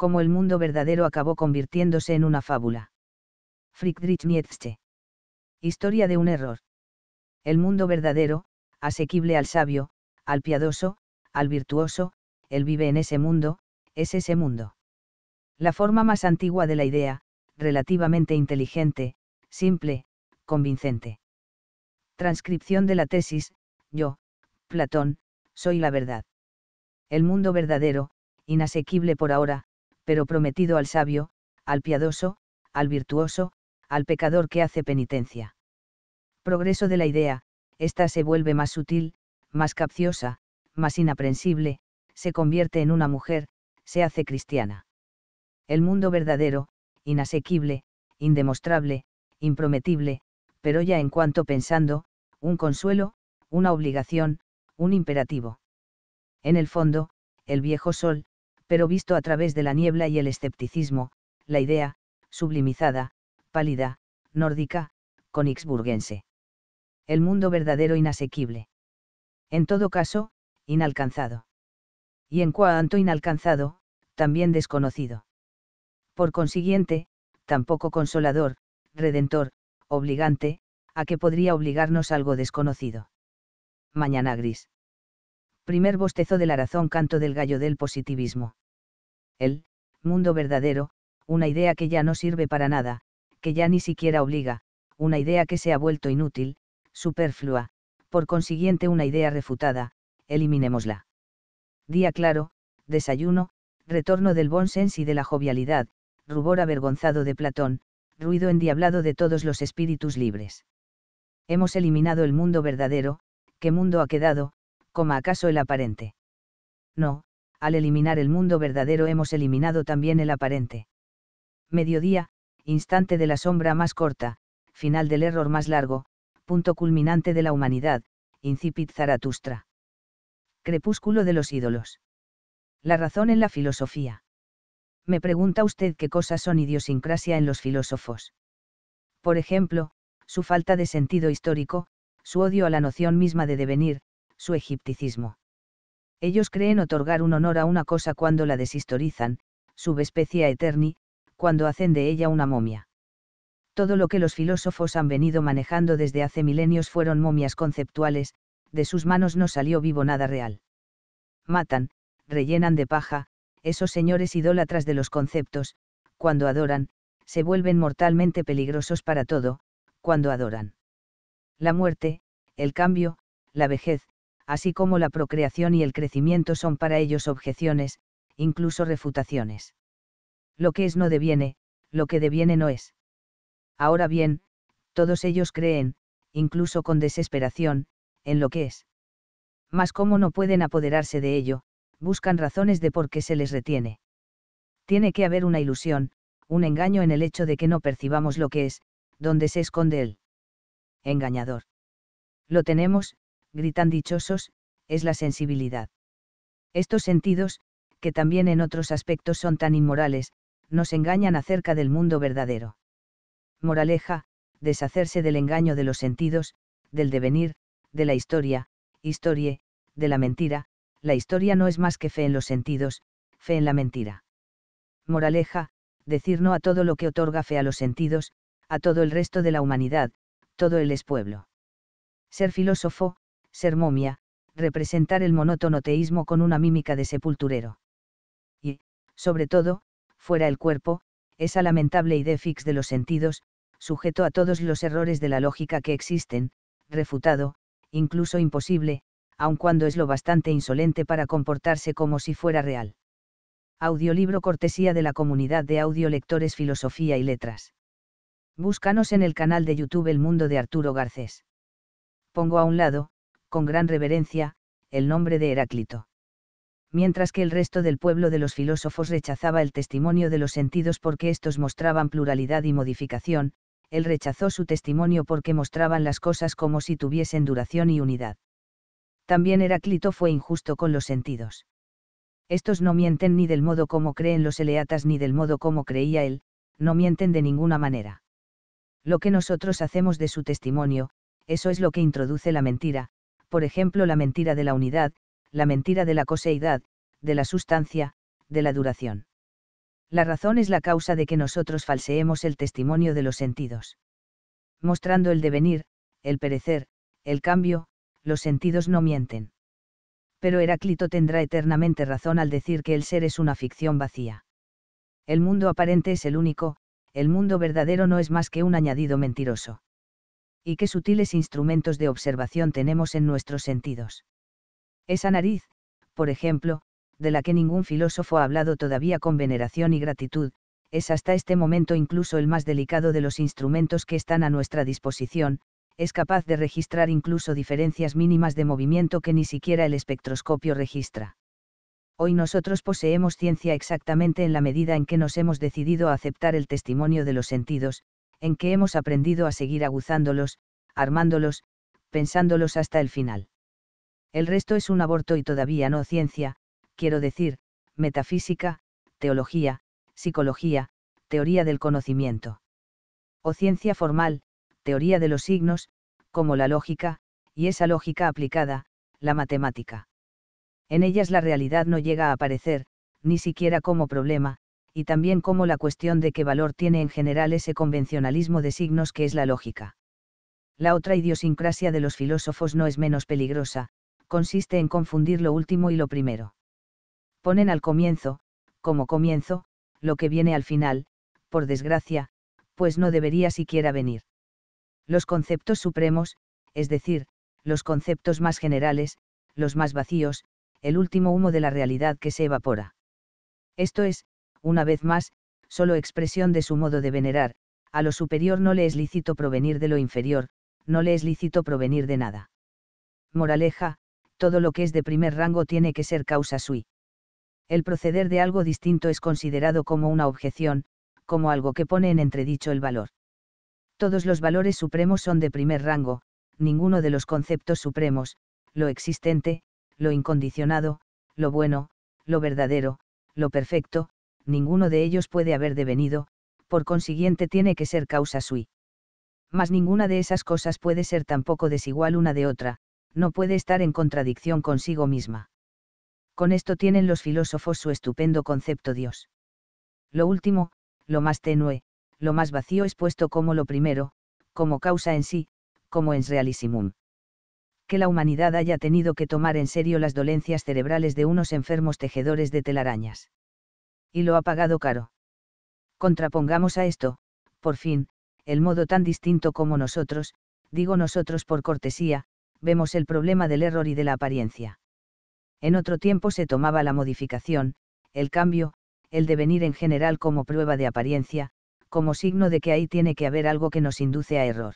cómo el mundo verdadero acabó convirtiéndose en una fábula. Friedrich Nietzsche. Historia de un error. El mundo verdadero, asequible al sabio, al piadoso, al virtuoso, él vive en ese mundo, es ese mundo. La forma más antigua de la idea, relativamente inteligente, simple, convincente. Transcripción de la tesis, yo, Platón, soy la verdad. El mundo verdadero, inasequible por ahora, pero prometido al sabio, al piadoso, al virtuoso, al pecador que hace penitencia. Progreso de la idea, ésta se vuelve más sutil, más capciosa, más inaprensible, se convierte en una mujer, se hace cristiana. El mundo verdadero, inasequible, indemostrable, imprometible, pero ya en cuanto pensando, un consuelo, una obligación, un imperativo. En el fondo, el viejo sol, pero visto a través de la niebla y el escepticismo, la idea, sublimizada, pálida, nórdica, conixburguense. El mundo verdadero inasequible. En todo caso, inalcanzado. Y en cuanto inalcanzado, también desconocido. Por consiguiente, tampoco consolador, redentor, obligante, a que podría obligarnos algo desconocido. Mañana gris. Primer bostezo del la canto del gallo del positivismo el mundo verdadero, una idea que ya no sirve para nada, que ya ni siquiera obliga, una idea que se ha vuelto inútil, superflua, por consiguiente una idea refutada, eliminémosla. Día claro, desayuno, retorno del bon sens y de la jovialidad, rubor avergonzado de Platón, ruido endiablado de todos los espíritus libres. Hemos eliminado el mundo verdadero, ¿qué mundo ha quedado, como acaso el aparente? No, al eliminar el mundo verdadero hemos eliminado también el aparente. Mediodía, instante de la sombra más corta, final del error más largo, punto culminante de la humanidad, incipit Zaratustra. Crepúsculo de los ídolos. La razón en la filosofía. Me pregunta usted qué cosas son idiosincrasia en los filósofos. Por ejemplo, su falta de sentido histórico, su odio a la noción misma de devenir, su egipticismo. Ellos creen otorgar un honor a una cosa cuando la deshistorizan, subespecie eterni, cuando hacen de ella una momia. Todo lo que los filósofos han venido manejando desde hace milenios fueron momias conceptuales, de sus manos no salió vivo nada real. Matan, rellenan de paja, esos señores idólatras de los conceptos, cuando adoran, se vuelven mortalmente peligrosos para todo, cuando adoran. La muerte, el cambio, la vejez, así como la procreación y el crecimiento son para ellos objeciones, incluso refutaciones. Lo que es no deviene, lo que deviene no es. Ahora bien, todos ellos creen, incluso con desesperación, en lo que es. Mas como no pueden apoderarse de ello, buscan razones de por qué se les retiene. Tiene que haber una ilusión, un engaño en el hecho de que no percibamos lo que es, donde se esconde el engañador. Lo tenemos, gritan dichosos, es la sensibilidad. Estos sentidos, que también en otros aspectos son tan inmorales, nos engañan acerca del mundo verdadero. Moraleja, deshacerse del engaño de los sentidos, del devenir, de la historia, historia, de la mentira, la historia no es más que fe en los sentidos, fe en la mentira. Moraleja, decir no a todo lo que otorga fe a los sentidos, a todo el resto de la humanidad, todo el es pueblo. Ser filósofo, ser momia, representar el monótono teísmo con una mímica de sepulturero. Y, sobre todo, fuera el cuerpo, esa lamentable idea fix de los sentidos, sujeto a todos los errores de la lógica que existen, refutado, incluso imposible, aun cuando es lo bastante insolente para comportarse como si fuera real. Audiolibro cortesía de la comunidad de audiolectores Filosofía y Letras. Búscanos en el canal de YouTube El Mundo de Arturo Garcés. Pongo a un lado, con gran reverencia, el nombre de Heráclito. Mientras que el resto del pueblo de los filósofos rechazaba el testimonio de los sentidos porque estos mostraban pluralidad y modificación, él rechazó su testimonio porque mostraban las cosas como si tuviesen duración y unidad. También Heráclito fue injusto con los sentidos. Estos no mienten ni del modo como creen los eleatas ni del modo como creía él, no mienten de ninguna manera. Lo que nosotros hacemos de su testimonio, eso es lo que introduce la mentira, por ejemplo la mentira de la unidad, la mentira de la coseidad, de la sustancia, de la duración. La razón es la causa de que nosotros falseemos el testimonio de los sentidos. Mostrando el devenir, el perecer, el cambio, los sentidos no mienten. Pero Heráclito tendrá eternamente razón al decir que el ser es una ficción vacía. El mundo aparente es el único, el mundo verdadero no es más que un añadido mentiroso y qué sutiles instrumentos de observación tenemos en nuestros sentidos. Esa nariz, por ejemplo, de la que ningún filósofo ha hablado todavía con veneración y gratitud, es hasta este momento incluso el más delicado de los instrumentos que están a nuestra disposición, es capaz de registrar incluso diferencias mínimas de movimiento que ni siquiera el espectroscopio registra. Hoy nosotros poseemos ciencia exactamente en la medida en que nos hemos decidido a aceptar el testimonio de los sentidos, en que hemos aprendido a seguir aguzándolos, armándolos, pensándolos hasta el final. El resto es un aborto y todavía no ciencia, quiero decir, metafísica, teología, psicología, teoría del conocimiento. O ciencia formal, teoría de los signos, como la lógica, y esa lógica aplicada, la matemática. En ellas la realidad no llega a aparecer, ni siquiera como problema, y también cómo la cuestión de qué valor tiene en general ese convencionalismo de signos que es la lógica. La otra idiosincrasia de los filósofos no es menos peligrosa, consiste en confundir lo último y lo primero. Ponen al comienzo, como comienzo, lo que viene al final, por desgracia, pues no debería siquiera venir. Los conceptos supremos, es decir, los conceptos más generales, los más vacíos, el último humo de la realidad que se evapora. Esto es, una vez más, solo expresión de su modo de venerar, a lo superior no le es lícito provenir de lo inferior, no le es lícito provenir de nada. Moraleja, todo lo que es de primer rango tiene que ser causa sui. El proceder de algo distinto es considerado como una objeción, como algo que pone en entredicho el valor. Todos los valores supremos son de primer rango, ninguno de los conceptos supremos, lo existente, lo incondicionado, lo bueno, lo verdadero, lo perfecto, ninguno de ellos puede haber devenido, por consiguiente tiene que ser causa sui. Mas ninguna de esas cosas puede ser tampoco desigual una de otra, no puede estar en contradicción consigo misma. Con esto tienen los filósofos su estupendo concepto Dios. Lo último, lo más tenue, lo más vacío es puesto como lo primero, como causa en sí, como en realissimum. Que la humanidad haya tenido que tomar en serio las dolencias cerebrales de unos enfermos tejedores de telarañas y lo ha pagado caro. Contrapongamos a esto, por fin, el modo tan distinto como nosotros, digo nosotros por cortesía, vemos el problema del error y de la apariencia. En otro tiempo se tomaba la modificación, el cambio, el devenir en general como prueba de apariencia, como signo de que ahí tiene que haber algo que nos induce a error.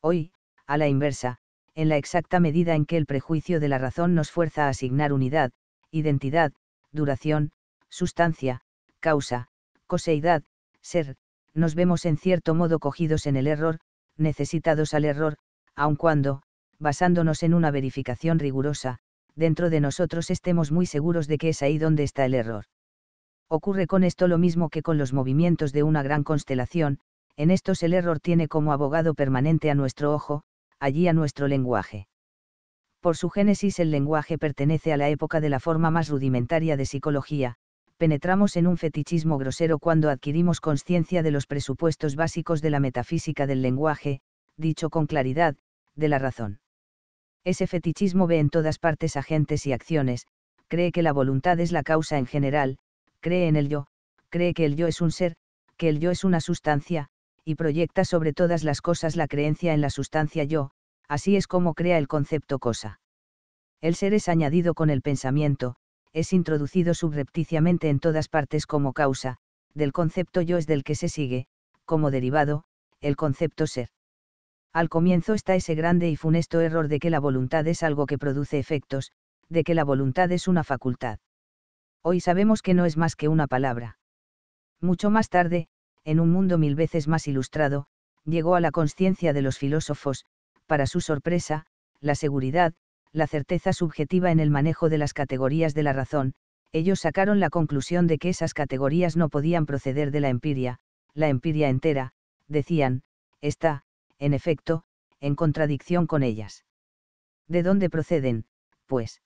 Hoy, a la inversa, en la exacta medida en que el prejuicio de la razón nos fuerza a asignar unidad, identidad, duración, sustancia, causa, coseidad, ser, nos vemos en cierto modo cogidos en el error, necesitados al error, aun cuando, basándonos en una verificación rigurosa, dentro de nosotros estemos muy seguros de que es ahí donde está el error. Ocurre con esto lo mismo que con los movimientos de una gran constelación, en estos el error tiene como abogado permanente a nuestro ojo, allí a nuestro lenguaje. Por su génesis el lenguaje pertenece a la época de la forma más rudimentaria de psicología, penetramos en un fetichismo grosero cuando adquirimos conciencia de los presupuestos básicos de la metafísica del lenguaje, dicho con claridad, de la razón. Ese fetichismo ve en todas partes agentes y acciones, cree que la voluntad es la causa en general, cree en el yo, cree que el yo es un ser, que el yo es una sustancia, y proyecta sobre todas las cosas la creencia en la sustancia yo, así es como crea el concepto cosa. El ser es añadido con el pensamiento, es introducido subrepticiamente en todas partes como causa, del concepto yo es del que se sigue, como derivado, el concepto ser. Al comienzo está ese grande y funesto error de que la voluntad es algo que produce efectos, de que la voluntad es una facultad. Hoy sabemos que no es más que una palabra. Mucho más tarde, en un mundo mil veces más ilustrado, llegó a la conciencia de los filósofos, para su sorpresa, la seguridad, la certeza subjetiva en el manejo de las categorías de la razón, ellos sacaron la conclusión de que esas categorías no podían proceder de la empiria, la empiria entera, decían, está, en efecto, en contradicción con ellas. ¿De dónde proceden, pues?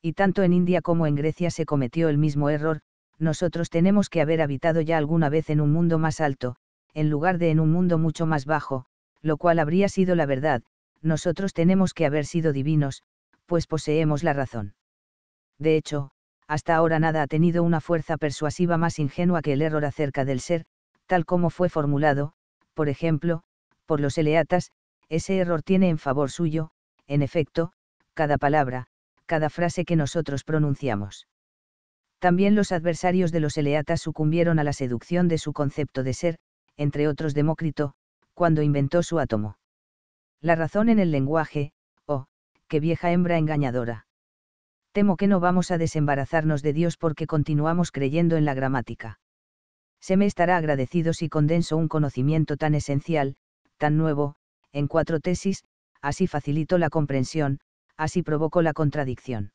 Y tanto en India como en Grecia se cometió el mismo error, nosotros tenemos que haber habitado ya alguna vez en un mundo más alto, en lugar de en un mundo mucho más bajo, lo cual habría sido la verdad, nosotros tenemos que haber sido divinos, pues poseemos la razón. De hecho, hasta ahora nada ha tenido una fuerza persuasiva más ingenua que el error acerca del ser, tal como fue formulado, por ejemplo, por los eleatas, ese error tiene en favor suyo, en efecto, cada palabra, cada frase que nosotros pronunciamos. También los adversarios de los eleatas sucumbieron a la seducción de su concepto de ser, entre otros Demócrito, cuando inventó su átomo la razón en el lenguaje, oh, qué vieja hembra engañadora. Temo que no vamos a desembarazarnos de Dios porque continuamos creyendo en la gramática. Se me estará agradecido si condenso un conocimiento tan esencial, tan nuevo, en cuatro tesis, así facilito la comprensión, así provoco la contradicción.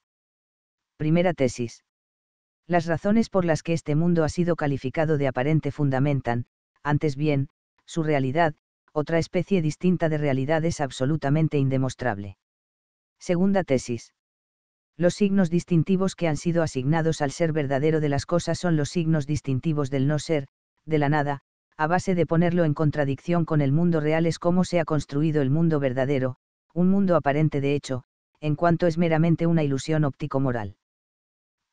Primera tesis. Las razones por las que este mundo ha sido calificado de aparente fundamentan, antes bien, su realidad, otra especie distinta de realidad es absolutamente indemostrable. Segunda tesis. Los signos distintivos que han sido asignados al ser verdadero de las cosas son los signos distintivos del no ser, de la nada, a base de ponerlo en contradicción con el mundo real es cómo se ha construido el mundo verdadero, un mundo aparente de hecho, en cuanto es meramente una ilusión óptico-moral.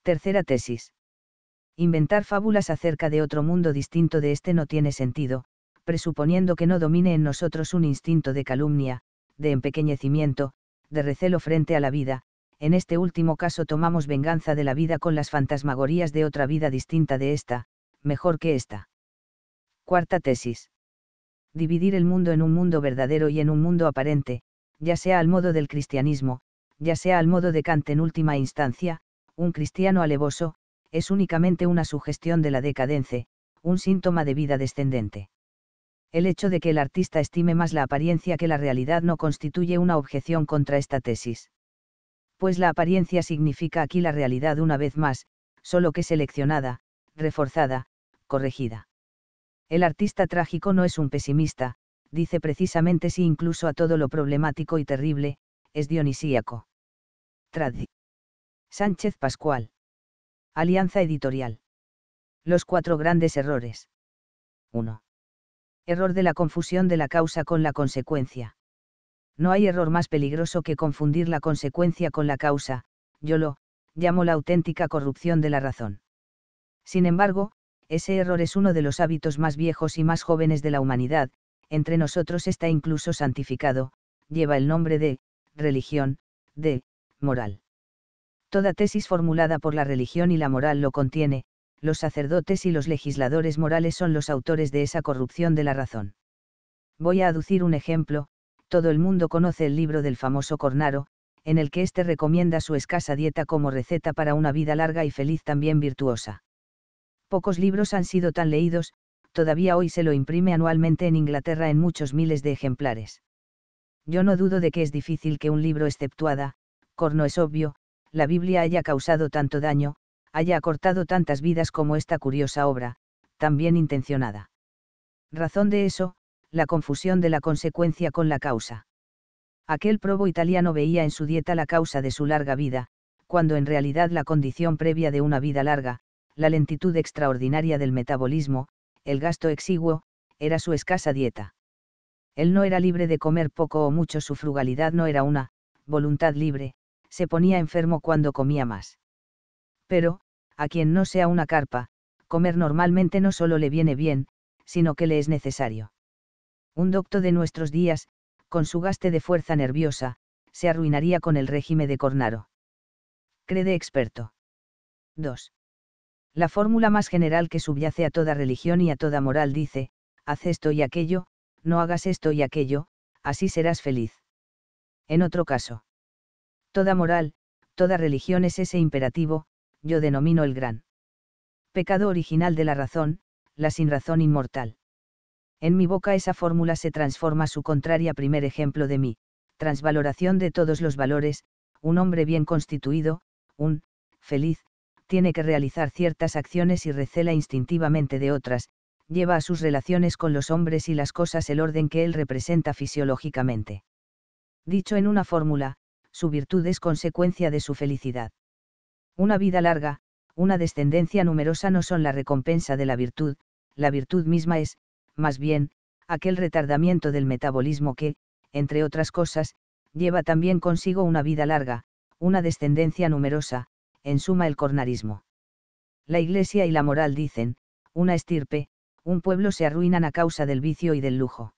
Tercera tesis. Inventar fábulas acerca de otro mundo distinto de este no tiene sentido, presuponiendo que no domine en nosotros un instinto de calumnia, de empequeñecimiento, de recelo frente a la vida, en este último caso tomamos venganza de la vida con las fantasmagorías de otra vida distinta de esta, mejor que esta. Cuarta tesis. Dividir el mundo en un mundo verdadero y en un mundo aparente, ya sea al modo del cristianismo, ya sea al modo de Kant en última instancia, un cristiano alevoso, es únicamente una sugestión de la decadencia, un síntoma de vida descendente el hecho de que el artista estime más la apariencia que la realidad no constituye una objeción contra esta tesis. Pues la apariencia significa aquí la realidad una vez más, solo que seleccionada, reforzada, corregida. El artista trágico no es un pesimista, dice precisamente si incluso a todo lo problemático y terrible, es dionisíaco. Tradi. Sánchez Pascual. Alianza Editorial. Los cuatro grandes errores. 1 error de la confusión de la causa con la consecuencia. No hay error más peligroso que confundir la consecuencia con la causa, yo lo llamo la auténtica corrupción de la razón. Sin embargo, ese error es uno de los hábitos más viejos y más jóvenes de la humanidad, entre nosotros está incluso santificado, lleva el nombre de religión, de moral. Toda tesis formulada por la religión y la moral lo contiene, los sacerdotes y los legisladores morales son los autores de esa corrupción de la razón. Voy a aducir un ejemplo, todo el mundo conoce el libro del famoso Cornaro, en el que éste recomienda su escasa dieta como receta para una vida larga y feliz también virtuosa. Pocos libros han sido tan leídos, todavía hoy se lo imprime anualmente en Inglaterra en muchos miles de ejemplares. Yo no dudo de que es difícil que un libro exceptuada, Corno es obvio, la Biblia haya causado tanto daño, haya acortado tantas vidas como esta curiosa obra, tan bien intencionada. Razón de eso, la confusión de la consecuencia con la causa. Aquel probo italiano veía en su dieta la causa de su larga vida, cuando en realidad la condición previa de una vida larga, la lentitud extraordinaria del metabolismo, el gasto exiguo, era su escasa dieta. Él no era libre de comer poco o mucho, su frugalidad no era una, voluntad libre, se ponía enfermo cuando comía más. Pero, a quien no sea una carpa, comer normalmente no solo le viene bien, sino que le es necesario. Un docto de nuestros días, con su gaste de fuerza nerviosa, se arruinaría con el régimen de Cornaro. Crede experto. 2. La fórmula más general que subyace a toda religión y a toda moral dice, haz esto y aquello, no hagas esto y aquello, así serás feliz. En otro caso. Toda moral, toda religión es ese imperativo, yo denomino el gran pecado original de la razón, la sinrazón inmortal. En mi boca esa fórmula se transforma su contraria primer ejemplo de mí, transvaloración de todos los valores, un hombre bien constituido, un, feliz, tiene que realizar ciertas acciones y recela instintivamente de otras, lleva a sus relaciones con los hombres y las cosas el orden que él representa fisiológicamente. Dicho en una fórmula, su virtud es consecuencia de su felicidad. Una vida larga, una descendencia numerosa no son la recompensa de la virtud, la virtud misma es, más bien, aquel retardamiento del metabolismo que, entre otras cosas, lleva también consigo una vida larga, una descendencia numerosa, en suma el cornarismo. La iglesia y la moral dicen, una estirpe, un pueblo se arruinan a causa del vicio y del lujo.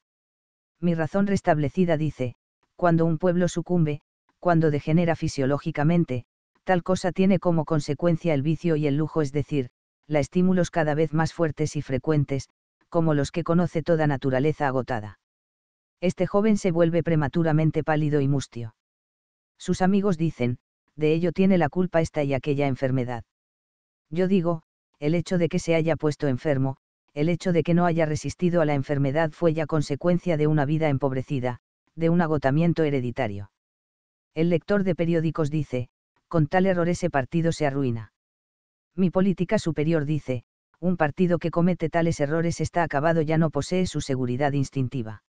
Mi razón restablecida dice, cuando un pueblo sucumbe, cuando degenera fisiológicamente, Tal cosa tiene como consecuencia el vicio y el lujo, es decir, la estímulos cada vez más fuertes y frecuentes, como los que conoce toda naturaleza agotada. Este joven se vuelve prematuramente pálido y mustio. Sus amigos dicen, de ello tiene la culpa esta y aquella enfermedad. Yo digo, el hecho de que se haya puesto enfermo, el hecho de que no haya resistido a la enfermedad fue ya consecuencia de una vida empobrecida, de un agotamiento hereditario. El lector de periódicos dice, con tal error ese partido se arruina. Mi política superior dice, un partido que comete tales errores está acabado ya no posee su seguridad instintiva.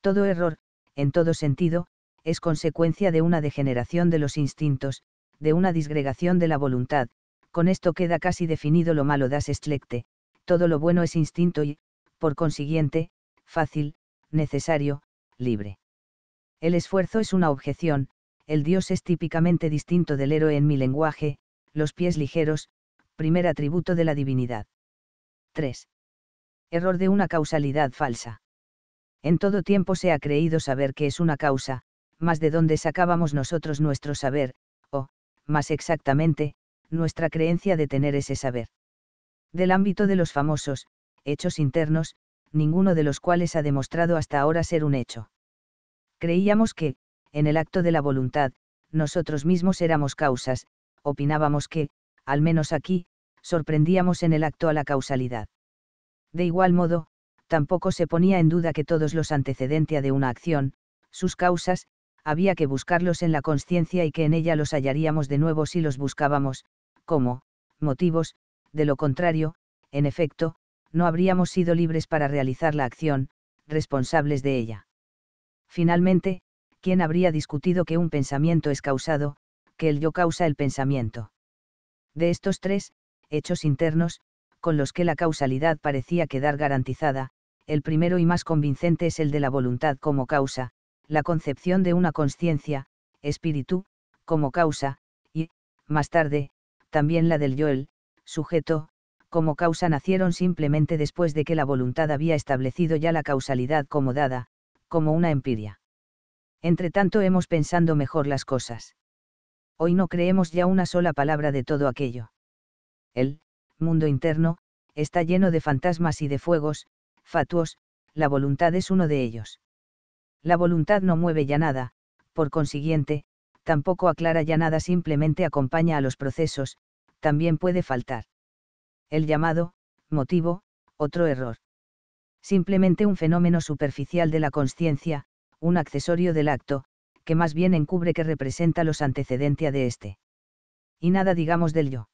Todo error, en todo sentido, es consecuencia de una degeneración de los instintos, de una disgregación de la voluntad, con esto queda casi definido lo malo das estlecte, todo lo bueno es instinto y, por consiguiente, fácil, necesario, libre. El esfuerzo es una objeción, el dios es típicamente distinto del héroe en mi lenguaje, los pies ligeros, primer atributo de la divinidad. 3. Error de una causalidad falsa. En todo tiempo se ha creído saber que es una causa, más de dónde sacábamos nosotros nuestro saber, o, más exactamente, nuestra creencia de tener ese saber. Del ámbito de los famosos, hechos internos, ninguno de los cuales ha demostrado hasta ahora ser un hecho. Creíamos que, en el acto de la voluntad, nosotros mismos éramos causas, opinábamos que, al menos aquí, sorprendíamos en el acto a la causalidad. De igual modo, tampoco se ponía en duda que todos los antecedentes de una acción, sus causas, había que buscarlos en la conciencia y que en ella los hallaríamos de nuevo si los buscábamos, como, motivos, de lo contrario, en efecto, no habríamos sido libres para realizar la acción, responsables de ella. Finalmente, ¿quién habría discutido que un pensamiento es causado, que el yo causa el pensamiento. De estos tres, hechos internos, con los que la causalidad parecía quedar garantizada, el primero y más convincente es el de la voluntad como causa, la concepción de una conciencia, espíritu, como causa, y, más tarde, también la del yo el, sujeto, como causa nacieron simplemente después de que la voluntad había establecido ya la causalidad como dada, como una empiria entre tanto hemos pensando mejor las cosas. Hoy no creemos ya una sola palabra de todo aquello. El mundo interno está lleno de fantasmas y de fuegos, fatuos, la voluntad es uno de ellos. La voluntad no mueve ya nada, por consiguiente, tampoco aclara ya nada, simplemente acompaña a los procesos, también puede faltar. El llamado, motivo, otro error. Simplemente un fenómeno superficial de la conciencia, un accesorio del acto, que más bien encubre que representa los antecedentes de este. Y nada digamos del yo.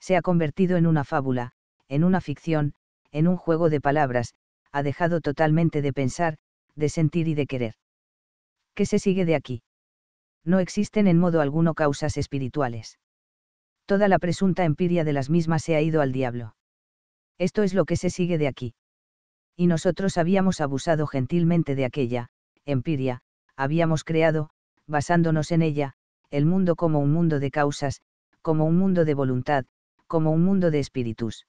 Se ha convertido en una fábula, en una ficción, en un juego de palabras, ha dejado totalmente de pensar, de sentir y de querer. ¿Qué se sigue de aquí? No existen en modo alguno causas espirituales. Toda la presunta empiria de las mismas se ha ido al diablo. Esto es lo que se sigue de aquí. Y nosotros habíamos abusado gentilmente de aquella, empiria, habíamos creado, basándonos en ella, el mundo como un mundo de causas, como un mundo de voluntad, como un mundo de espíritus.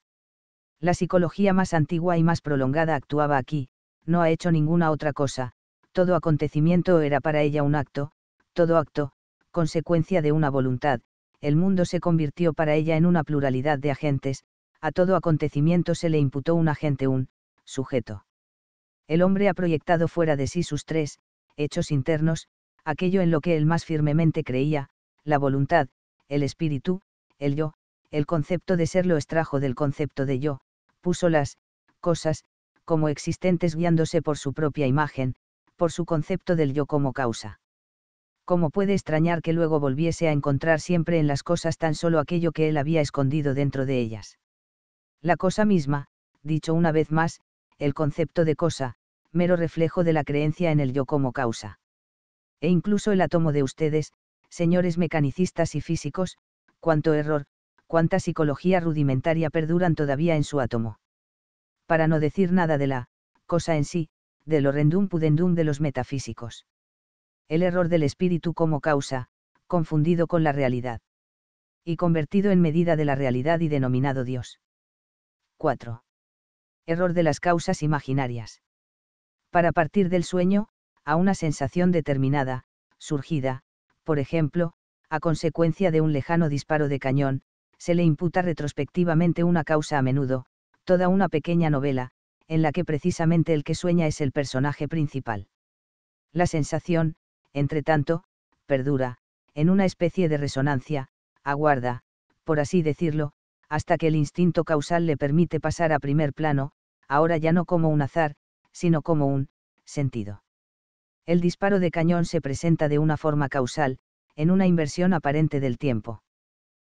La psicología más antigua y más prolongada actuaba aquí, no ha hecho ninguna otra cosa, todo acontecimiento era para ella un acto, todo acto, consecuencia de una voluntad, el mundo se convirtió para ella en una pluralidad de agentes, a todo acontecimiento se le imputó un agente, un sujeto el hombre ha proyectado fuera de sí sus tres hechos internos, aquello en lo que él más firmemente creía, la voluntad, el espíritu, el yo, el concepto de ser lo extrajo del concepto de yo, puso las cosas como existentes guiándose por su propia imagen, por su concepto del yo como causa. ¿Cómo puede extrañar que luego volviese a encontrar siempre en las cosas tan solo aquello que él había escondido dentro de ellas? La cosa misma, dicho una vez más, el concepto de cosa, mero reflejo de la creencia en el yo como causa. E incluso el átomo de ustedes, señores mecanicistas y físicos, cuánto error, cuánta psicología rudimentaria perduran todavía en su átomo. Para no decir nada de la cosa en sí, del horrendum pudendum de los metafísicos. El error del espíritu como causa, confundido con la realidad. Y convertido en medida de la realidad y denominado Dios. 4 error de las causas imaginarias. Para partir del sueño, a una sensación determinada, surgida, por ejemplo, a consecuencia de un lejano disparo de cañón, se le imputa retrospectivamente una causa a menudo, toda una pequeña novela, en la que precisamente el que sueña es el personaje principal. La sensación, entre tanto, perdura, en una especie de resonancia, aguarda, por así decirlo, hasta que el instinto causal le permite pasar a primer plano, ahora ya no como un azar, sino como un sentido. El disparo de cañón se presenta de una forma causal, en una inversión aparente del tiempo.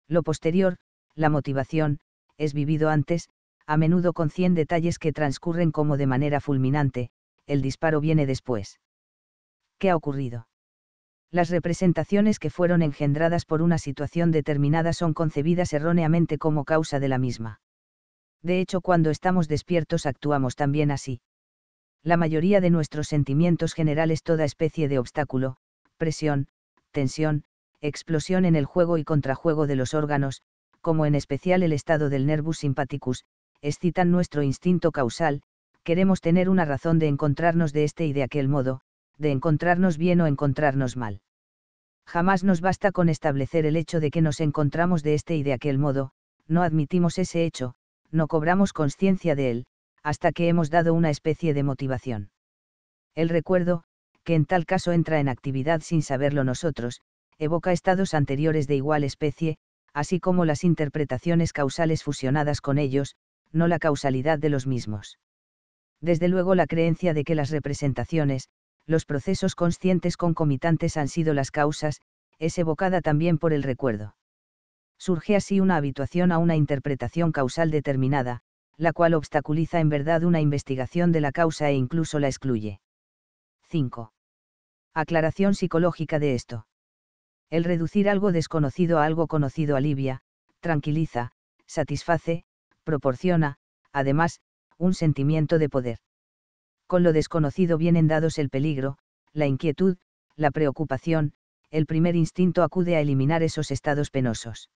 Lo posterior, la motivación, es vivido antes, a menudo con cien detalles que transcurren como de manera fulminante, el disparo viene después. ¿Qué ha ocurrido? las representaciones que fueron engendradas por una situación determinada son concebidas erróneamente como causa de la misma. De hecho, cuando estamos despiertos actuamos también así. La mayoría de nuestros sentimientos generales toda especie de obstáculo, presión, tensión, explosión en el juego y contrajuego de los órganos, como en especial el estado del nervus simpaticus, excitan nuestro instinto causal, queremos tener una razón de encontrarnos de este y de aquel modo, de encontrarnos bien o encontrarnos mal. Jamás nos basta con establecer el hecho de que nos encontramos de este y de aquel modo, no admitimos ese hecho, no cobramos conciencia de él, hasta que hemos dado una especie de motivación. El recuerdo, que en tal caso entra en actividad sin saberlo nosotros, evoca estados anteriores de igual especie, así como las interpretaciones causales fusionadas con ellos, no la causalidad de los mismos. Desde luego la creencia de que las representaciones, los procesos conscientes concomitantes han sido las causas, es evocada también por el recuerdo. Surge así una habituación a una interpretación causal determinada, la cual obstaculiza en verdad una investigación de la causa e incluso la excluye. 5. Aclaración psicológica de esto. El reducir algo desconocido a algo conocido alivia, tranquiliza, satisface, proporciona, además, un sentimiento de poder con lo desconocido vienen dados el peligro, la inquietud, la preocupación, el primer instinto acude a eliminar esos estados penosos.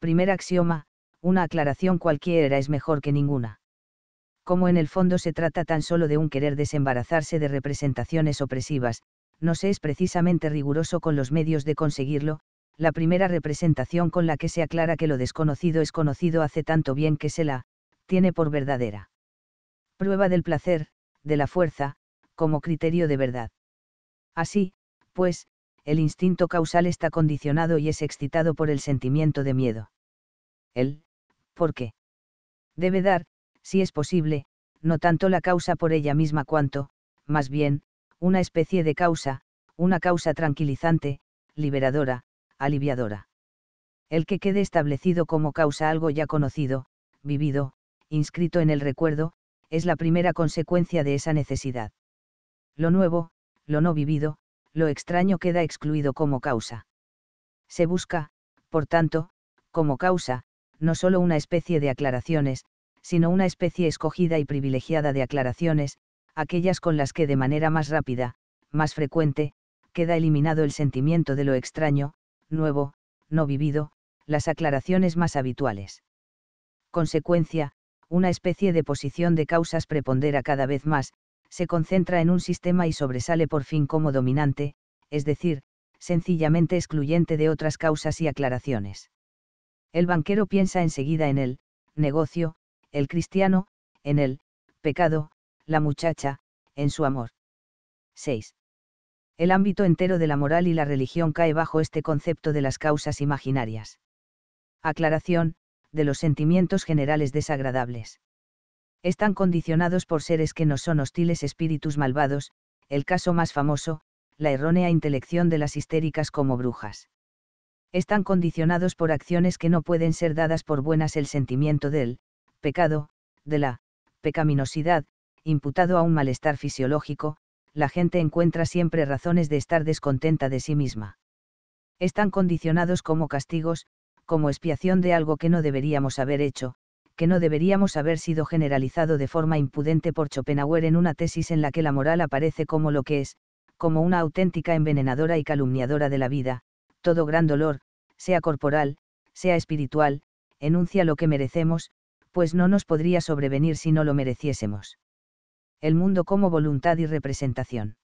Primer axioma, una aclaración cualquiera es mejor que ninguna. Como en el fondo se trata tan solo de un querer desembarazarse de representaciones opresivas, no se es precisamente riguroso con los medios de conseguirlo, la primera representación con la que se aclara que lo desconocido es conocido hace tanto bien que se la, tiene por verdadera. Prueba del placer, de la fuerza, como criterio de verdad. Así, pues, el instinto causal está condicionado y es excitado por el sentimiento de miedo. El, ¿por qué? Debe dar, si es posible, no tanto la causa por ella misma cuanto, más bien, una especie de causa, una causa tranquilizante, liberadora, aliviadora. El que quede establecido como causa algo ya conocido, vivido, inscrito en el recuerdo, es la primera consecuencia de esa necesidad. Lo nuevo, lo no vivido, lo extraño queda excluido como causa. Se busca, por tanto, como causa, no solo una especie de aclaraciones, sino una especie escogida y privilegiada de aclaraciones, aquellas con las que de manera más rápida, más frecuente, queda eliminado el sentimiento de lo extraño, nuevo, no vivido, las aclaraciones más habituales. Consecuencia, una especie de posición de causas prepondera cada vez más, se concentra en un sistema y sobresale por fin como dominante, es decir, sencillamente excluyente de otras causas y aclaraciones. El banquero piensa enseguida en el negocio, el cristiano, en el pecado, la muchacha, en su amor. 6. El ámbito entero de la moral y la religión cae bajo este concepto de las causas imaginarias. Aclaración, de los sentimientos generales desagradables. Están condicionados por seres que no son hostiles espíritus malvados, el caso más famoso, la errónea intelección de las histéricas como brujas. Están condicionados por acciones que no pueden ser dadas por buenas el sentimiento del pecado, de la pecaminosidad, imputado a un malestar fisiológico, la gente encuentra siempre razones de estar descontenta de sí misma. Están condicionados como castigos, como expiación de algo que no deberíamos haber hecho, que no deberíamos haber sido generalizado de forma impudente por Schopenhauer en una tesis en la que la moral aparece como lo que es, como una auténtica envenenadora y calumniadora de la vida, todo gran dolor, sea corporal, sea espiritual, enuncia lo que merecemos, pues no nos podría sobrevenir si no lo mereciésemos. El mundo como voluntad y representación.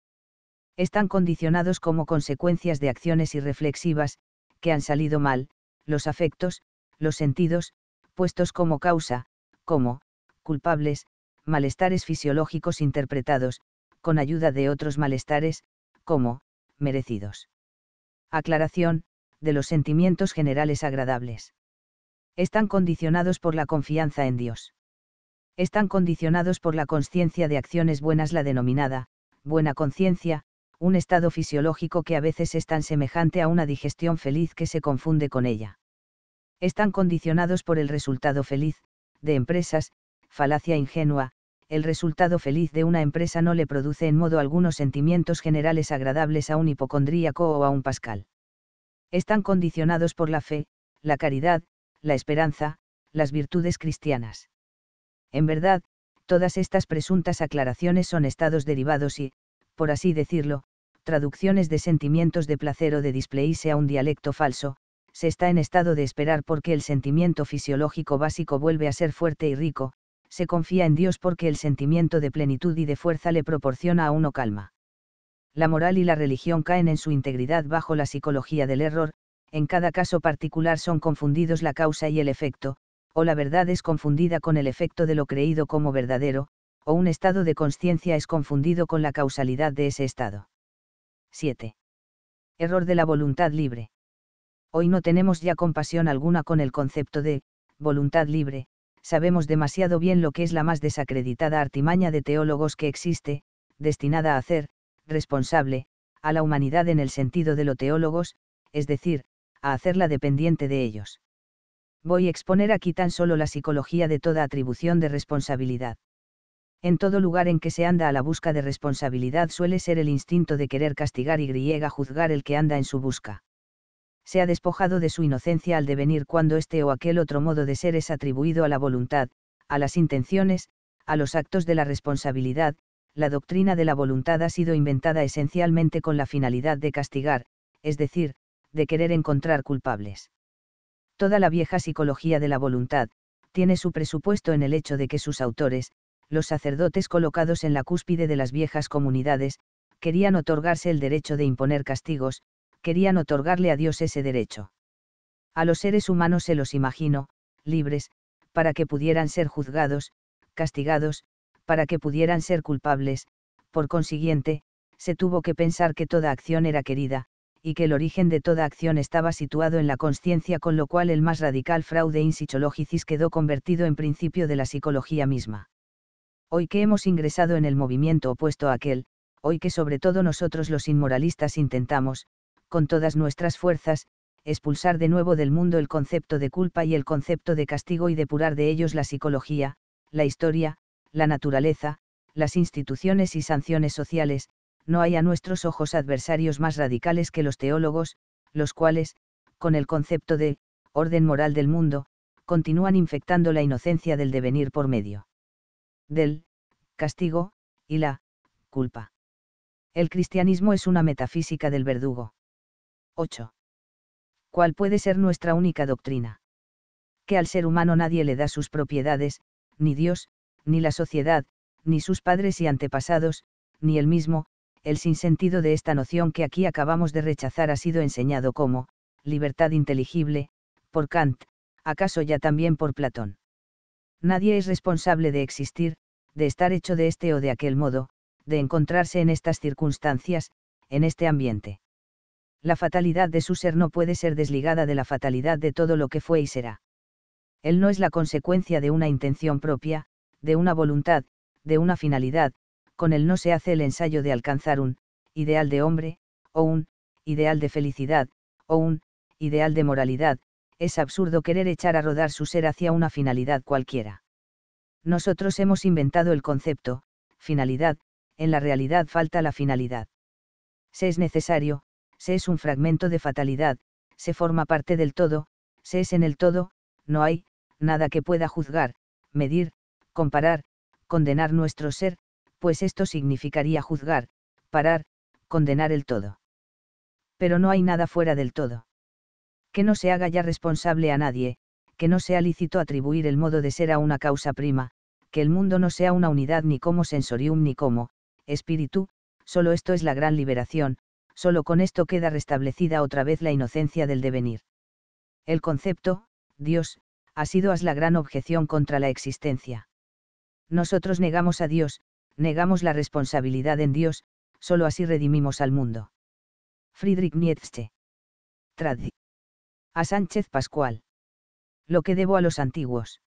Están condicionados como consecuencias de acciones irreflexivas, que han salido mal, los afectos, los sentidos, puestos como causa, como, culpables, malestares fisiológicos interpretados, con ayuda de otros malestares, como, merecidos. Aclaración, de los sentimientos generales agradables. Están condicionados por la confianza en Dios. Están condicionados por la conciencia de acciones buenas, la denominada, buena conciencia, un estado fisiológico que a veces es tan semejante a una digestión feliz que se confunde con ella están condicionados por el resultado feliz, de empresas, falacia ingenua, el resultado feliz de una empresa no le produce en modo alguno sentimientos generales agradables a un hipocondríaco o a un pascal. Están condicionados por la fe, la caridad, la esperanza, las virtudes cristianas. En verdad, todas estas presuntas aclaraciones son estados derivados y, por así decirlo, traducciones de sentimientos de placer o de displeíse a un dialecto falso, se está en estado de esperar porque el sentimiento fisiológico básico vuelve a ser fuerte y rico, se confía en Dios porque el sentimiento de plenitud y de fuerza le proporciona a uno calma. La moral y la religión caen en su integridad bajo la psicología del error, en cada caso particular son confundidos la causa y el efecto, o la verdad es confundida con el efecto de lo creído como verdadero, o un estado de conciencia es confundido con la causalidad de ese estado. 7. Error de la voluntad libre. Hoy no tenemos ya compasión alguna con el concepto de voluntad libre, sabemos demasiado bien lo que es la más desacreditada artimaña de teólogos que existe, destinada a hacer, responsable, a la humanidad en el sentido de los teólogos, es decir, a hacerla dependiente de ellos. Voy a exponer aquí tan solo la psicología de toda atribución de responsabilidad. En todo lugar en que se anda a la busca de responsabilidad suele ser el instinto de querer castigar y griega juzgar el que anda en su busca se ha despojado de su inocencia al devenir cuando este o aquel otro modo de ser es atribuido a la voluntad, a las intenciones, a los actos de la responsabilidad, la doctrina de la voluntad ha sido inventada esencialmente con la finalidad de castigar, es decir, de querer encontrar culpables. Toda la vieja psicología de la voluntad, tiene su presupuesto en el hecho de que sus autores, los sacerdotes colocados en la cúspide de las viejas comunidades, querían otorgarse el derecho de imponer castigos, querían otorgarle a Dios ese derecho. A los seres humanos se los imagino, libres, para que pudieran ser juzgados, castigados, para que pudieran ser culpables, por consiguiente, se tuvo que pensar que toda acción era querida, y que el origen de toda acción estaba situado en la conciencia, con lo cual el más radical fraude in psychologicis quedó convertido en principio de la psicología misma. Hoy que hemos ingresado en el movimiento opuesto a aquel, hoy que sobre todo nosotros los inmoralistas intentamos, con todas nuestras fuerzas, expulsar de nuevo del mundo el concepto de culpa y el concepto de castigo y depurar de ellos la psicología, la historia, la naturaleza, las instituciones y sanciones sociales, no hay a nuestros ojos adversarios más radicales que los teólogos, los cuales, con el concepto de orden moral del mundo, continúan infectando la inocencia del devenir por medio del castigo y la culpa. El cristianismo es una metafísica del verdugo. 8. ¿Cuál puede ser nuestra única doctrina? Que al ser humano nadie le da sus propiedades, ni Dios, ni la sociedad, ni sus padres y antepasados, ni él mismo, el sinsentido de esta noción que aquí acabamos de rechazar ha sido enseñado como, libertad inteligible, por Kant, acaso ya también por Platón. Nadie es responsable de existir, de estar hecho de este o de aquel modo, de encontrarse en estas circunstancias, en este ambiente la fatalidad de su ser no puede ser desligada de la fatalidad de todo lo que fue y será. Él no es la consecuencia de una intención propia, de una voluntad, de una finalidad, con él no se hace el ensayo de alcanzar un ideal de hombre, o un ideal de felicidad, o un ideal de moralidad, es absurdo querer echar a rodar su ser hacia una finalidad cualquiera. Nosotros hemos inventado el concepto, finalidad, en la realidad falta la finalidad. Se es necesario, se es un fragmento de fatalidad, se forma parte del todo, se es en el todo, no hay, nada que pueda juzgar, medir, comparar, condenar nuestro ser, pues esto significaría juzgar, parar, condenar el todo. Pero no hay nada fuera del todo. Que no se haga ya responsable a nadie, que no sea lícito atribuir el modo de ser a una causa prima, que el mundo no sea una unidad ni como sensorium ni como, espíritu, solo esto es la gran liberación, solo con esto queda restablecida otra vez la inocencia del devenir. El concepto, Dios, ha sido haz la gran objeción contra la existencia. Nosotros negamos a Dios, negamos la responsabilidad en Dios, solo así redimimos al mundo. Friedrich Nietzsche. Trad. A Sánchez Pascual. Lo que debo a los antiguos.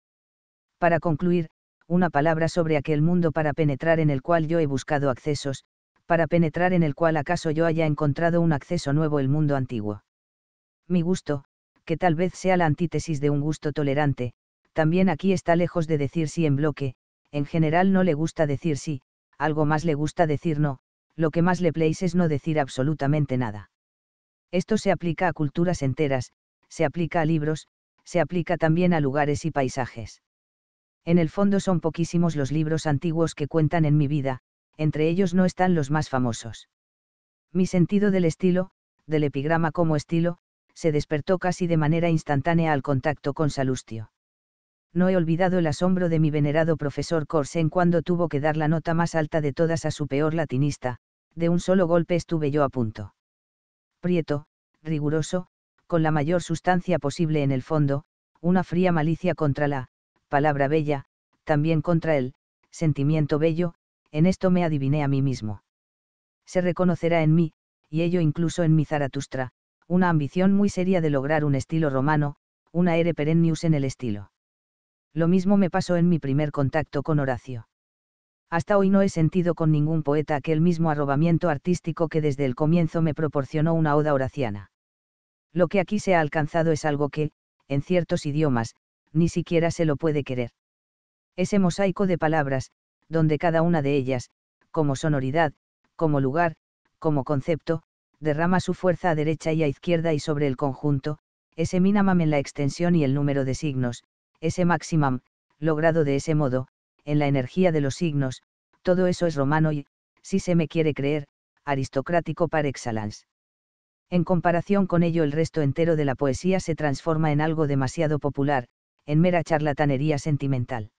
Para concluir, una palabra sobre aquel mundo para penetrar en el cual yo he buscado accesos, para penetrar en el cual acaso yo haya encontrado un acceso nuevo el mundo antiguo. Mi gusto, que tal vez sea la antítesis de un gusto tolerante, también aquí está lejos de decir sí en bloque, en general no le gusta decir sí, algo más le gusta decir no, lo que más le place es no decir absolutamente nada. Esto se aplica a culturas enteras, se aplica a libros, se aplica también a lugares y paisajes. En el fondo son poquísimos los libros antiguos que cuentan en mi vida, entre ellos no están los más famosos. Mi sentido del estilo, del epigrama como estilo, se despertó casi de manera instantánea al contacto con Salustio. No he olvidado el asombro de mi venerado profesor Corsen cuando tuvo que dar la nota más alta de todas a su peor latinista, de un solo golpe estuve yo a punto. Prieto, riguroso, con la mayor sustancia posible en el fondo, una fría malicia contra la, palabra bella, también contra el, sentimiento bello, en esto me adiviné a mí mismo. Se reconocerá en mí, y ello incluso en mi Zaratustra, una ambición muy seria de lograr un estilo romano, una ere perennius en el estilo. Lo mismo me pasó en mi primer contacto con Horacio. Hasta hoy no he sentido con ningún poeta aquel mismo arrobamiento artístico que desde el comienzo me proporcionó una oda horaciana. Lo que aquí se ha alcanzado es algo que, en ciertos idiomas, ni siquiera se lo puede querer. Ese mosaico de palabras, donde cada una de ellas, como sonoridad, como lugar, como concepto, derrama su fuerza a derecha y a izquierda y sobre el conjunto, ese minimum en la extensión y el número de signos, ese maximum, logrado de ese modo, en la energía de los signos, todo eso es romano y, si se me quiere creer, aristocrático par excellence. En comparación con ello el resto entero de la poesía se transforma en algo demasiado popular, en mera charlatanería sentimental.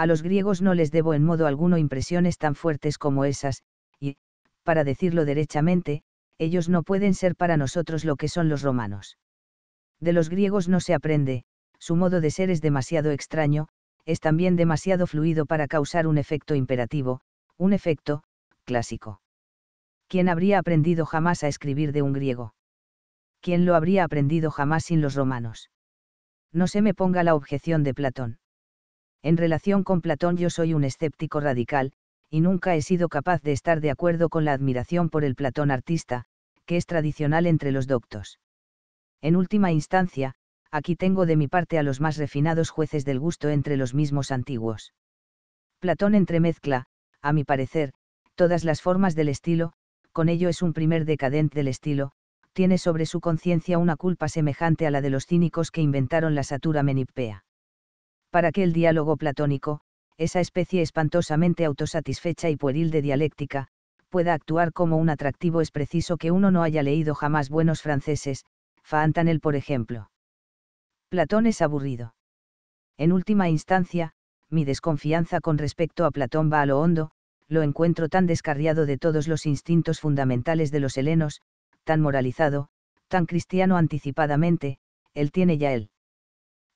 A los griegos no les debo en modo alguno impresiones tan fuertes como esas, y, para decirlo derechamente, ellos no pueden ser para nosotros lo que son los romanos. De los griegos no se aprende, su modo de ser es demasiado extraño, es también demasiado fluido para causar un efecto imperativo, un efecto, clásico. ¿Quién habría aprendido jamás a escribir de un griego? ¿Quién lo habría aprendido jamás sin los romanos? No se me ponga la objeción de Platón. En relación con Platón yo soy un escéptico radical, y nunca he sido capaz de estar de acuerdo con la admiración por el Platón artista, que es tradicional entre los doctos. En última instancia, aquí tengo de mi parte a los más refinados jueces del gusto entre los mismos antiguos. Platón entremezcla, a mi parecer, todas las formas del estilo, con ello es un primer decadente del estilo, tiene sobre su conciencia una culpa semejante a la de los cínicos que inventaron la satura menippea para que el diálogo platónico, esa especie espantosamente autosatisfecha y pueril de dialéctica, pueda actuar como un atractivo es preciso que uno no haya leído jamás buenos franceses, Fantanel por ejemplo. Platón es aburrido. En última instancia, mi desconfianza con respecto a Platón va a lo hondo, lo encuentro tan descarriado de todos los instintos fundamentales de los helenos, tan moralizado, tan cristiano anticipadamente, él tiene ya el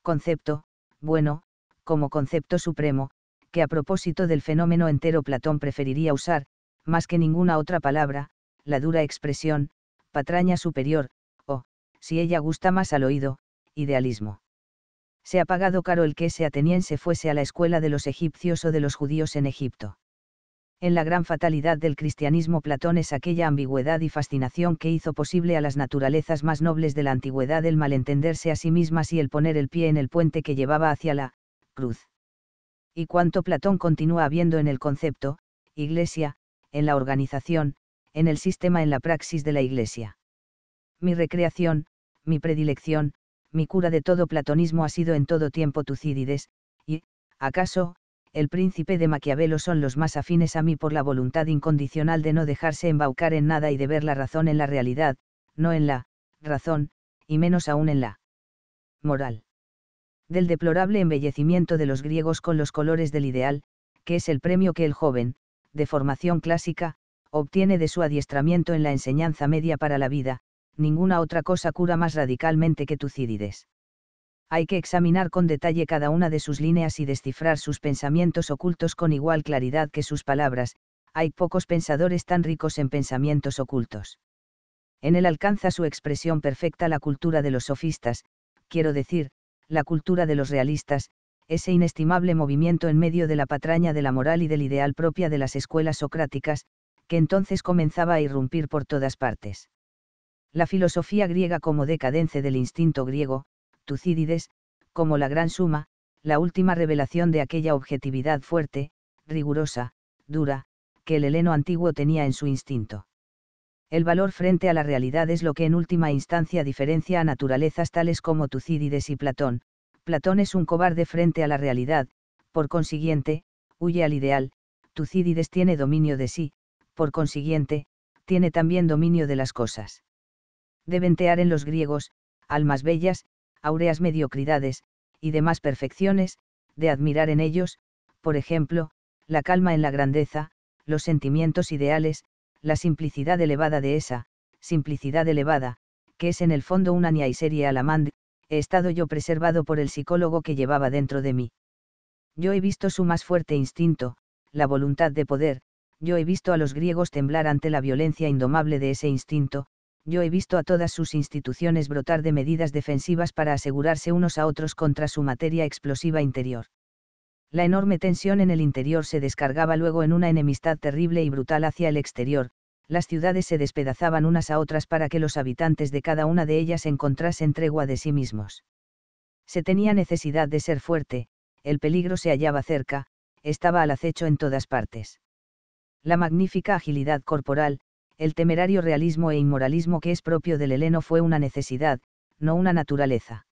concepto, bueno, como concepto supremo, que a propósito del fenómeno entero Platón preferiría usar, más que ninguna otra palabra, la dura expresión, patraña superior, o, si ella gusta más al oído, idealismo. Se ha pagado caro el que ese ateniense fuese a la escuela de los egipcios o de los judíos en Egipto. En la gran fatalidad del cristianismo Platón es aquella ambigüedad y fascinación que hizo posible a las naturalezas más nobles de la antigüedad el malentenderse a sí mismas y el poner el pie en el puente que llevaba hacia la cruz. Y cuanto Platón continúa viendo en el concepto, iglesia, en la organización, en el sistema, en la praxis de la iglesia. Mi recreación, mi predilección, mi cura de todo platonismo ha sido en todo tiempo Tucídides, y, acaso, el príncipe de Maquiavelo son los más afines a mí por la voluntad incondicional de no dejarse embaucar en nada y de ver la razón en la realidad, no en la razón, y menos aún en la moral del deplorable embellecimiento de los griegos con los colores del ideal, que es el premio que el joven, de formación clásica, obtiene de su adiestramiento en la enseñanza media para la vida, ninguna otra cosa cura más radicalmente que Tucídides. Hay que examinar con detalle cada una de sus líneas y descifrar sus pensamientos ocultos con igual claridad que sus palabras, hay pocos pensadores tan ricos en pensamientos ocultos. En él alcanza su expresión perfecta la cultura de los sofistas, quiero decir, la cultura de los realistas, ese inestimable movimiento en medio de la patraña de la moral y del ideal propia de las escuelas socráticas, que entonces comenzaba a irrumpir por todas partes. La filosofía griega como decadence del instinto griego, Tucídides, como la gran suma, la última revelación de aquella objetividad fuerte, rigurosa, dura, que el heleno antiguo tenía en su instinto el valor frente a la realidad es lo que en última instancia diferencia a naturalezas tales como Tucídides y Platón. Platón es un cobarde frente a la realidad, por consiguiente, huye al ideal, Tucídides tiene dominio de sí, por consiguiente, tiene también dominio de las cosas. ventear en los griegos, almas bellas, áureas mediocridades, y demás perfecciones, de admirar en ellos, por ejemplo, la calma en la grandeza, los sentimientos ideales, la simplicidad elevada de esa, simplicidad elevada, que es en el fondo una niaiserie alamand, he estado yo preservado por el psicólogo que llevaba dentro de mí. Yo he visto su más fuerte instinto, la voluntad de poder, yo he visto a los griegos temblar ante la violencia indomable de ese instinto, yo he visto a todas sus instituciones brotar de medidas defensivas para asegurarse unos a otros contra su materia explosiva interior. La enorme tensión en el interior se descargaba luego en una enemistad terrible y brutal hacia el exterior, las ciudades se despedazaban unas a otras para que los habitantes de cada una de ellas encontrasen tregua de sí mismos. Se tenía necesidad de ser fuerte, el peligro se hallaba cerca, estaba al acecho en todas partes. La magnífica agilidad corporal, el temerario realismo e inmoralismo que es propio del heleno fue una necesidad, no una naturaleza.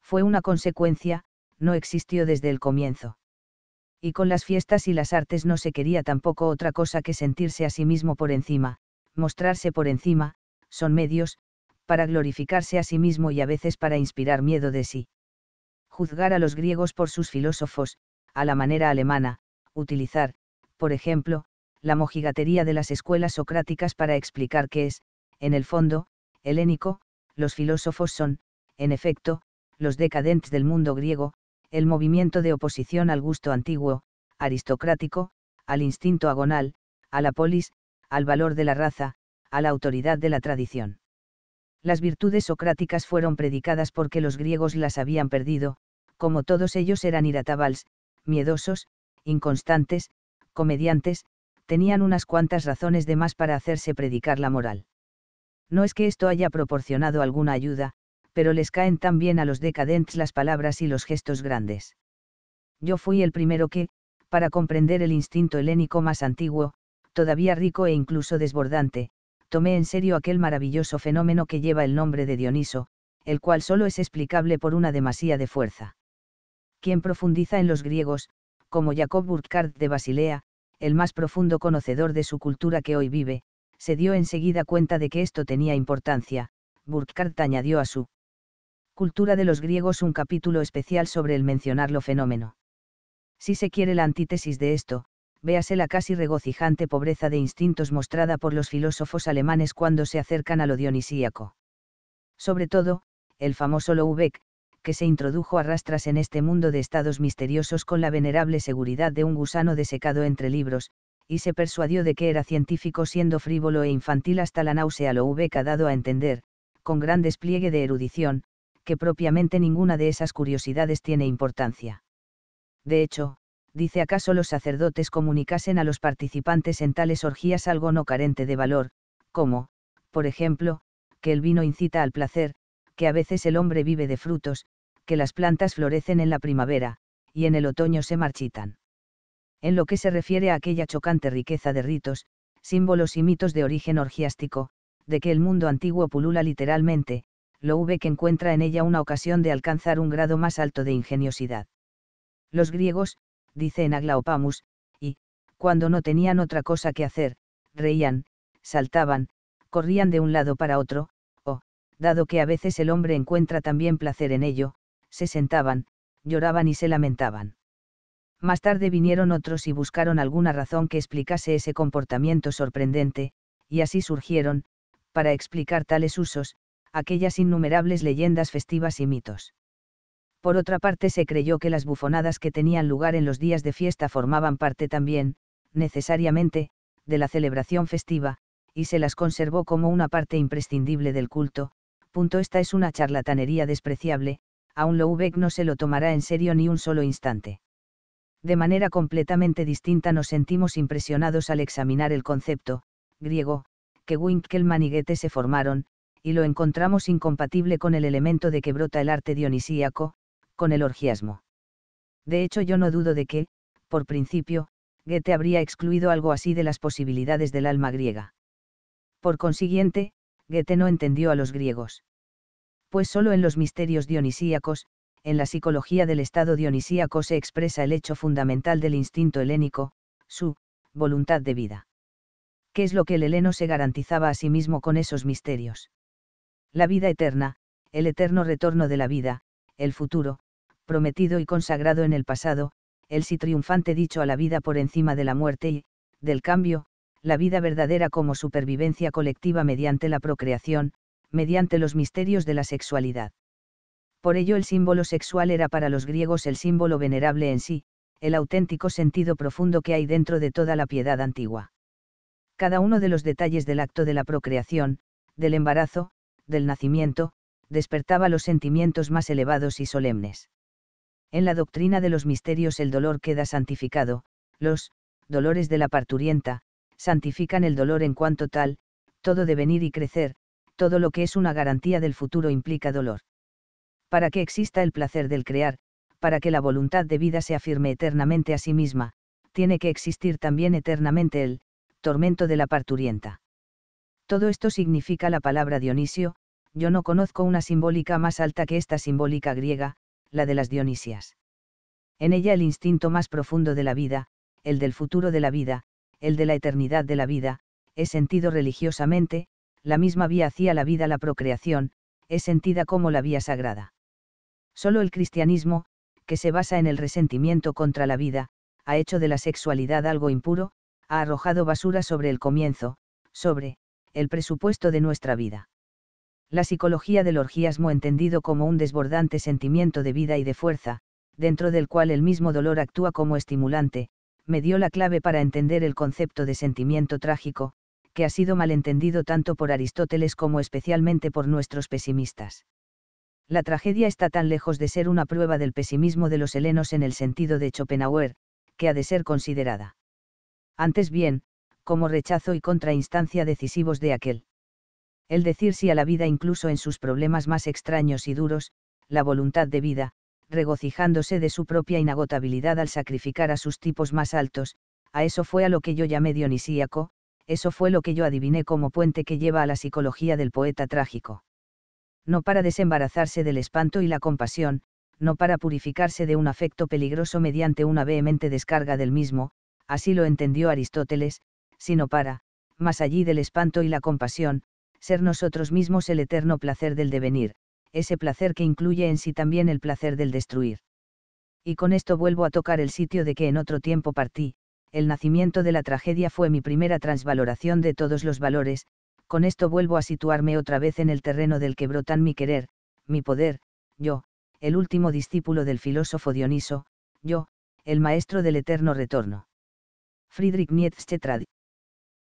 Fue una consecuencia, no existió desde el comienzo y con las fiestas y las artes no se quería tampoco otra cosa que sentirse a sí mismo por encima, mostrarse por encima, son medios, para glorificarse a sí mismo y a veces para inspirar miedo de sí. Juzgar a los griegos por sus filósofos, a la manera alemana, utilizar, por ejemplo, la mojigatería de las escuelas socráticas para explicar que es, en el fondo, helénico, los filósofos son, en efecto, los decadentes del mundo griego, el movimiento de oposición al gusto antiguo, aristocrático, al instinto agonal, a la polis, al valor de la raza, a la autoridad de la tradición. Las virtudes socráticas fueron predicadas porque los griegos las habían perdido, como todos ellos eran iratabals, miedosos, inconstantes, comediantes, tenían unas cuantas razones de más para hacerse predicar la moral. No es que esto haya proporcionado alguna ayuda, pero les caen también a los decadentes las palabras y los gestos grandes. Yo fui el primero que, para comprender el instinto helénico más antiguo, todavía rico e incluso desbordante, tomé en serio aquel maravilloso fenómeno que lleva el nombre de Dioniso, el cual solo es explicable por una demasía de fuerza. Quien profundiza en los griegos, como Jacob Burckhardt de Basilea, el más profundo conocedor de su cultura que hoy vive, se dio enseguida cuenta de que esto tenía importancia, Burckhardt añadió a su Cultura de los griegos un capítulo especial sobre el mencionarlo fenómeno. Si se quiere la antítesis de esto, véase la casi regocijante pobreza de instintos mostrada por los filósofos alemanes cuando se acercan a lo dionisíaco. Sobre todo, el famoso Loubeck, que se introdujo a rastras en este mundo de estados misteriosos con la venerable seguridad de un gusano desecado entre libros, y se persuadió de que era científico siendo frívolo e infantil hasta la náusea Loubeck ha dado a entender, con gran despliegue de erudición, que propiamente ninguna de esas curiosidades tiene importancia. De hecho, dice acaso los sacerdotes comunicasen a los participantes en tales orgías algo no carente de valor, como, por ejemplo, que el vino incita al placer, que a veces el hombre vive de frutos, que las plantas florecen en la primavera, y en el otoño se marchitan. En lo que se refiere a aquella chocante riqueza de ritos, símbolos y mitos de origen orgiástico, de que el mundo antiguo pulula literalmente, lo que encuentra en ella una ocasión de alcanzar un grado más alto de ingeniosidad. Los griegos, dice en Aglaopamus, y, cuando no tenían otra cosa que hacer, reían, saltaban, corrían de un lado para otro, o, dado que a veces el hombre encuentra también placer en ello, se sentaban, lloraban y se lamentaban. Más tarde vinieron otros y buscaron alguna razón que explicase ese comportamiento sorprendente, y así surgieron, para explicar tales usos, aquellas innumerables leyendas festivas y mitos. Por otra parte se creyó que las bufonadas que tenían lugar en los días de fiesta formaban parte también, necesariamente, de la celebración festiva, y se las conservó como una parte imprescindible del culto, punto esta es una charlatanería despreciable, aun Loubeck no se lo tomará en serio ni un solo instante. De manera completamente distinta nos sentimos impresionados al examinar el concepto, griego, que Winkelmann y Goethe se formaron, y lo encontramos incompatible con el elemento de que brota el arte dionisíaco, con el orgiasmo. De hecho yo no dudo de que, por principio, Goethe habría excluido algo así de las posibilidades del alma griega. Por consiguiente, Goethe no entendió a los griegos. Pues solo en los misterios dionisíacos, en la psicología del estado dionisíaco se expresa el hecho fundamental del instinto helénico, su voluntad de vida. ¿Qué es lo que el heleno se garantizaba a sí mismo con esos misterios? la vida eterna, el eterno retorno de la vida, el futuro, prometido y consagrado en el pasado, el sí triunfante dicho a la vida por encima de la muerte y, del cambio, la vida verdadera como supervivencia colectiva mediante la procreación, mediante los misterios de la sexualidad. Por ello el símbolo sexual era para los griegos el símbolo venerable en sí, el auténtico sentido profundo que hay dentro de toda la piedad antigua. Cada uno de los detalles del acto de la procreación, del embarazo, del nacimiento, despertaba los sentimientos más elevados y solemnes. En la doctrina de los misterios el dolor queda santificado, los dolores de la parturienta, santifican el dolor en cuanto tal, todo devenir y crecer, todo lo que es una garantía del futuro implica dolor. Para que exista el placer del crear, para que la voluntad de vida se afirme eternamente a sí misma, tiene que existir también eternamente el tormento de la parturienta. Todo esto significa la palabra Dionisio, yo no conozco una simbólica más alta que esta simbólica griega, la de las Dionisias. En ella el instinto más profundo de la vida, el del futuro de la vida, el de la eternidad de la vida, es sentido religiosamente, la misma vía hacia la vida la procreación, es sentida como la vía sagrada. Solo el cristianismo, que se basa en el resentimiento contra la vida, ha hecho de la sexualidad algo impuro, ha arrojado basura sobre el comienzo, sobre, el presupuesto de nuestra vida. La psicología del orgiasmo entendido como un desbordante sentimiento de vida y de fuerza, dentro del cual el mismo dolor actúa como estimulante, me dio la clave para entender el concepto de sentimiento trágico, que ha sido malentendido tanto por Aristóteles como especialmente por nuestros pesimistas. La tragedia está tan lejos de ser una prueba del pesimismo de los helenos en el sentido de Schopenhauer, que ha de ser considerada. Antes bien, como rechazo y contrainstancia decisivos de aquel. El decir sí a la vida incluso en sus problemas más extraños y duros, la voluntad de vida, regocijándose de su propia inagotabilidad al sacrificar a sus tipos más altos, a eso fue a lo que yo llamé dionisíaco, eso fue lo que yo adiviné como puente que lleva a la psicología del poeta trágico. No para desembarazarse del espanto y la compasión, no para purificarse de un afecto peligroso mediante una vehemente descarga del mismo, así lo entendió Aristóteles, sino para, más allí del espanto y la compasión, ser nosotros mismos el eterno placer del devenir, ese placer que incluye en sí también el placer del destruir. Y con esto vuelvo a tocar el sitio de que en otro tiempo partí, el nacimiento de la tragedia fue mi primera transvaloración de todos los valores, con esto vuelvo a situarme otra vez en el terreno del que brotan mi querer, mi poder, yo, el último discípulo del filósofo Dioniso, yo, el maestro del eterno retorno. Friedrich Nietzsche trad